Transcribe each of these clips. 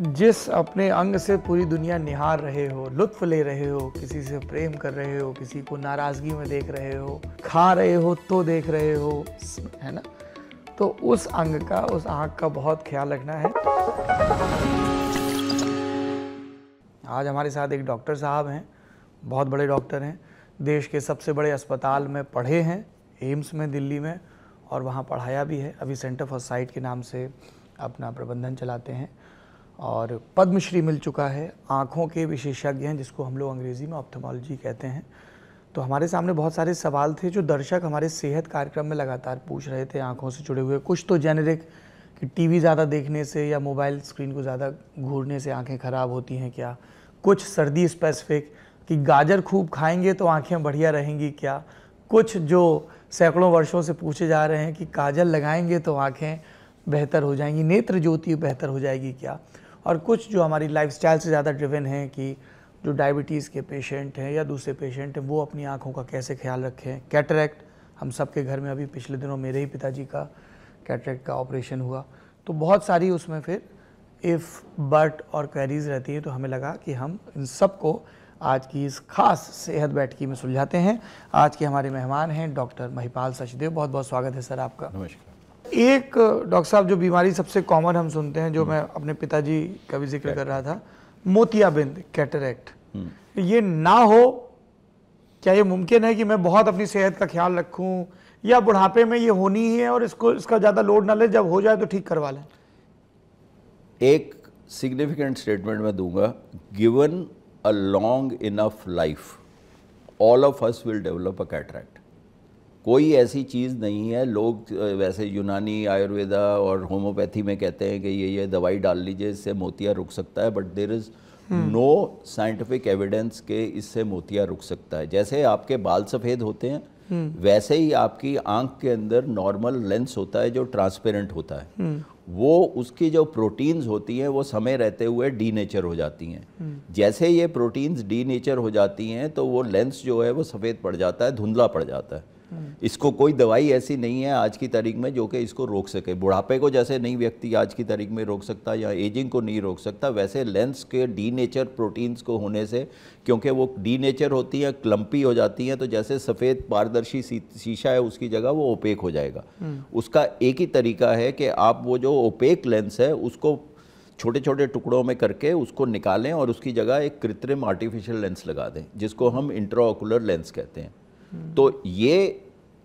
जिस अपने अंग से पूरी दुनिया निहार रहे हो लुत्फ ले रहे हो किसी से प्रेम कर रहे हो किसी को नाराज़गी में देख रहे हो खा रहे हो तो देख रहे हो है ना तो उस अंग का उस आँख का बहुत ख्याल रखना है आज हमारे साथ एक डॉक्टर साहब हैं बहुत बड़े डॉक्टर हैं देश के सबसे बड़े अस्पताल में पढ़े हैं एम्स में दिल्ली में और वहाँ पढ़ाया भी है अभी सेंटर फॉर साइट के नाम से अपना प्रबंधन चलाते हैं और पद्मश्री मिल चुका है आँखों के विशेषज्ञ हैं जिसको हम लोग अंग्रेज़ी में ऑप्थोमोलॉजी कहते हैं तो हमारे सामने बहुत सारे सवाल थे जो दर्शक हमारे सेहत कार्यक्रम में लगातार पूछ रहे थे आँखों से जुड़े हुए कुछ तो जेनेरिक कि टीवी ज़्यादा देखने से या मोबाइल स्क्रीन को ज़्यादा घूरने से आँखें ख़राब होती हैं क्या कुछ सर्दी स्पेसिफिक कि गाजर खूब खाएंगे तो आँखें बढ़िया रहेंगी क्या कुछ जो सैकड़ों वर्षों से पूछे जा रहे हैं कि काजल लगाएंगे तो आँखें बेहतर हो जाएंगी नेत्र ज्योति बेहतर हो जाएगी क्या और कुछ जो हमारी लाइफस्टाइल से ज़्यादा ड्रिवन हैं कि जो डायबिटीज़ के पेशेंट हैं या दूसरे पेशेंट हैं वो अपनी आँखों का कैसे ख्याल रखें कैटरेक्ट हम सब के घर में अभी पिछले दिनों मेरे ही पिताजी का कैटरेक्ट का ऑपरेशन हुआ तो बहुत सारी उसमें फिर इफ़ बट और क्वेरीज रहती है तो हमें लगा कि हम इन सब को आज की इस खास सेहत बैठकी में सुलझाते हैं आज के हमारे मेहमान हैं डॉक्टर महिपाल सचदेव बहुत बहुत स्वागत है सर आपका नमस्कार एक डॉक्टर साहब जो बीमारी सबसे कॉमन हम सुनते हैं जो हम्म। मैं अपने पिताजी का भी जिक्र कर रहा था मोतियाबिंद कैटरेक्ट हम्म। ये ना हो क्या ये मुमकिन है कि मैं बहुत अपनी सेहत का ख्याल रखूं या बुढ़ापे में ये होनी ही है और इसको इसका ज़्यादा लोड ना ले जब हो जाए तो ठीक करवा लें एक सिग्निफिकेंट स्टेटमेंट मैं दूंगा given a long enough life all of us will develop a cataract कोई ऐसी चीज़ नहीं है लोग वैसे यूनानी आयुर्वेदा और होम्योपैथी में कहते हैं कि ये ये दवाई डाल लीजिए इससे मोतिया रुक सकता है but there is no scientific evidence के इससे मोतिया रुक सकता है जैसे आपके बाल सफ़ेद होते हैं Hmm. वैसे ही आपकी आंख के अंदर नॉर्मल लेंस होता है जो ट्रांसपेरेंट होता है hmm. वो उसकी जो प्रोटीन्स होती हैं वो समय रहते हुए डी नेचर हो जाती हैं हम्म। जैसे ये प्रोटीन्स डी नेचर हो जाती हैं तो वो लेंस जो है वो सफ़ेद पड़ जाता है धुंधला पड़ जाता है इसको कोई दवाई ऐसी नहीं है आज की तारीख में जो कि इसको रोक सके बुढ़ापे को जैसे नहीं व्यक्ति आज की तारीख में रोक सकता या एजिंग को नहीं रोक सकता वैसे लेंस के डी नेचर प्रोटीन्स को होने से क्योंकि वो डी नेचर होती है क्लम्पी हो जाती हैं तो जैसे सफ़ेद पारदर्शी शीशा है उसकी जगह वो ओपेक हो जाएगा हम्म। उसका एक ही तरीका है कि आप वो जो ओपेक लेंस है उसको छोटे छोटे टुकड़ों में करके उसको निकालें और उसकी जगह एक कृत्रिम आर्टिफिशियल लेंस लगा दें जिसको हम इंट्राओकुलर लेंस कहते हैं हम्म। तो ये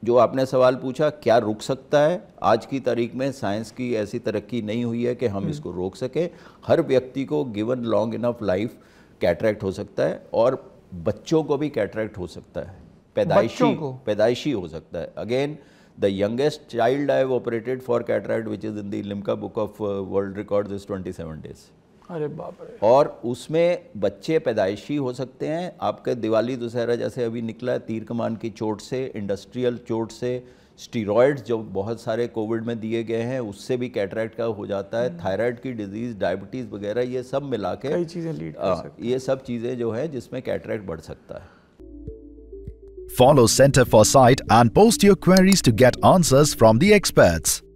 जो आपने सवाल पूछा क्या रुक सकता है आज की तारीख में साइंस की ऐसी तरक्की नहीं हुई है कि हम हम्म। इसको रोक सकें हर व्यक्ति को given long enough life cataract हो सकता है और बच्चों को भी कैटरेक्ट हो सकता है पैदाइशी पैदाइशी हो सकता है again the youngest child I operated for cataract which is in the book of world record is twenty days अरे बाप रे और उसमें बच्चे पैदाइशी हो सकते हैं आपके दिवाली दशहरा जैसे अभी निकला है तीर कमान की चोट से इंडस्ट्रियल चोट से स्टीरॉयड्स जो बहुत सारे कोविड में दिए गए हैं उससे भी कैटरेक्ट का हो जाता है थायराइड हम्म। की डिजीज़ डायबिटीज़ वगैरह ये सब मिला के कई चीज़ें लीड कर ये सब चीज़ें जो है जिसमें कैटरेक्ट बढ़ सकता है follow Centre for Sight and post your queries to get answer from the experts